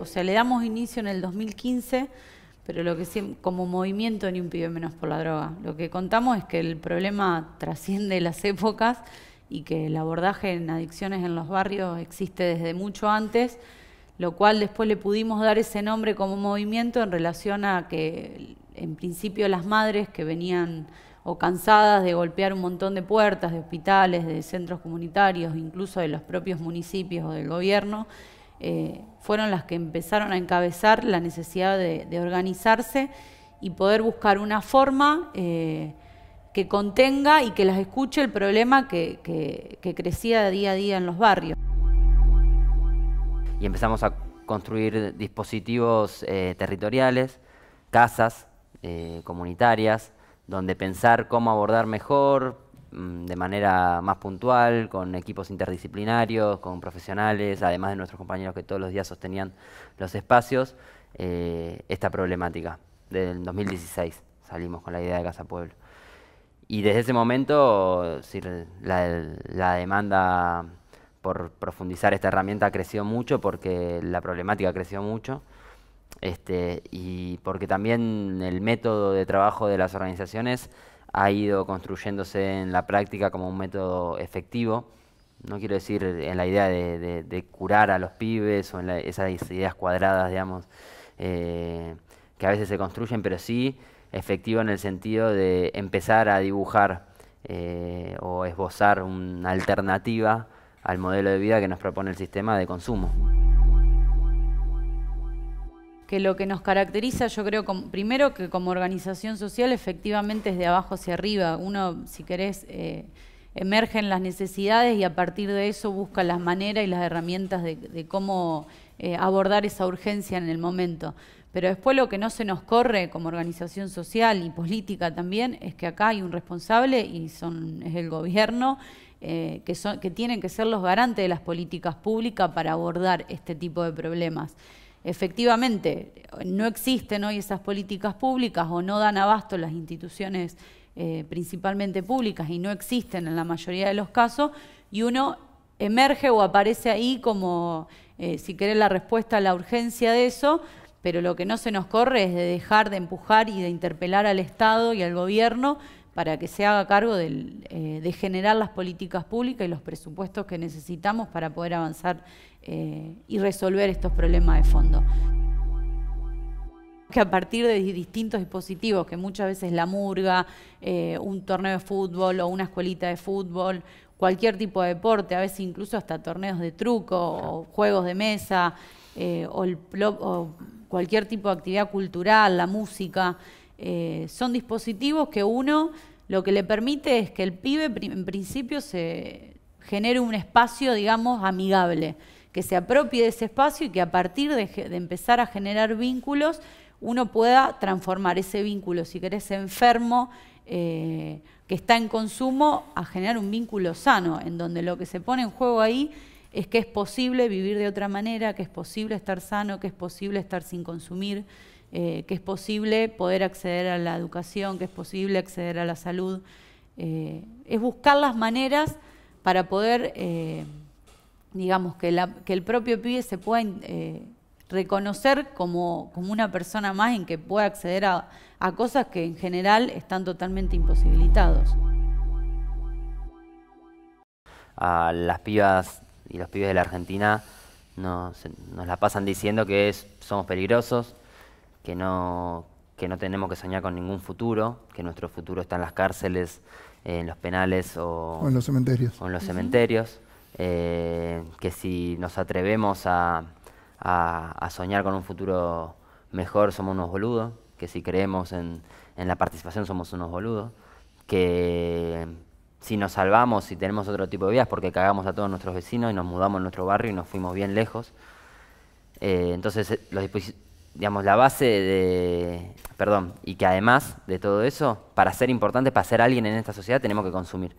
o sea, le damos inicio en el 2015, pero lo que como movimiento ni un pibe menos por la droga. Lo que contamos es que el problema trasciende las épocas y que el abordaje en adicciones en los barrios existe desde mucho antes, lo cual después le pudimos dar ese nombre como movimiento en relación a que en principio las madres que venían o cansadas de golpear un montón de puertas, de hospitales, de centros comunitarios, incluso de los propios municipios o del gobierno, eh, fueron las que empezaron a encabezar la necesidad de, organizarse y poder buscar una forma eh, que contenga y que las escuche el problema que, crecía día a día en los barrios. Y empezamos a construir dispositivos eh, territoriales, casas comunitarias, donde pensar cómo abordar mejor, Mm, de manera más puntual, con equipos interdisciplinarios, con profesionales, además de nuestros compañeros que todos los días sostenían los espacios, eh, esta problemática. Desde el 2016 salimos con la idea de Casa Pueblo. Y desde ese momento la, demanda por profundizar esta herramienta creció mucho porque la problemática creció mucho. Este, y porque también el método de trabajo de las organizaciones ha ido construyéndose en la práctica como un método efectivo. No quiero decir en la idea de, curar a los pibes o en esas ideas cuadradas, digamos, eh, que a veces se construyen, pero sí efectivo en el sentido de empezar a dibujar eh, o esbozar una alternativa al modelo de vida que nos propone el sistema de consumo que lo que nos caracteriza, yo creo, primero que como organización social efectivamente es de abajo hacia arriba. Uno, si querés, eh, emerge en las necesidades y a partir de eso busca las maneras y las herramientas de, cómo eh, abordar esa urgencia en el momento. Pero después lo que no se nos corre como organización social y política también es que acá hay un responsable y son, es el gobierno, eh, que, son, que tienen que ser los garantes de las políticas públicas para abordar este tipo de problemas efectivamente no existen hoy esas políticas públicas o no dan abasto las instituciones eh, principalmente públicas y no existen en la mayoría de los casos, y uno emerge o aparece ahí como, eh, si querés, la respuesta a la urgencia de eso, pero lo que no se nos corre es de dejar de empujar y de interpelar al Estado y al Gobierno para que se haga cargo eh, de generar las políticas públicas y los presupuestos que necesitamos para poder avanzar eh, y resolver estos problemas de fondo. Que a partir de distintos dispositivos, que muchas veces la murga, eh, un torneo de fútbol o una escuelita de fútbol, cualquier tipo de deporte, a veces incluso hasta torneos de truco o juegos de mesa o cualquier tipo de actividad cultural, la música, eh, son dispositivos que uno lo que le permite es que el pibe en principio se genere un espacio, digamos, amigable, que se apropie de ese espacio y que a partir de, empezar a generar vínculos, uno pueda transformar ese vínculo, si querés, enfermo, eh, que está en consumo, a generar un vínculo sano, en donde lo que se pone en juego ahí es que es posible vivir de otra manera, que es posible estar sano, que es posible estar sin consumir, eh, que es posible poder acceder a la educación, que es posible acceder a la salud. Eh, es buscar las maneras para poder, eh, digamos, que, el propio pibe se pueda reconocer como, una persona más en que pueda acceder a, cosas que en general están totalmente imposibilitados. A las pibas y los pibes de la Argentina nos, nos la pasan diciendo que somos peligrosos, que no, no tenemos que soñar con ningún futuro, que nuestro futuro está en las cárceles, eh, en los penales o, en los cementerios. los cementerios. Eh, que si nos atrevemos a, soñar con un futuro mejor somos unos boludos, que si creemos en, la participación somos unos boludos, que si nos salvamos y tenemos otro tipo de vías porque cagamos a todos nuestros vecinos y nos mudamos en nuestro barrio y nos fuimos bien lejos. Eh, entonces los dispositivos digamos, la base de... Perdón, y que además de todo eso, para ser importante, para ser alguien en esta sociedad, tenemos que consumir.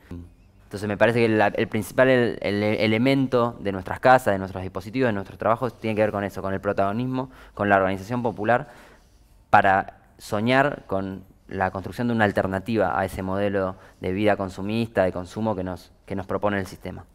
Entonces me parece que el, principal elemento de nuestras casas, de nuestros dispositivos, de nuestros trabajos, tiene que ver con eso, con el protagonismo, con la organización popular, para soñar con la construcción de una alternativa a ese modelo de vida consumista, de consumo que nos, que nos propone el sistema.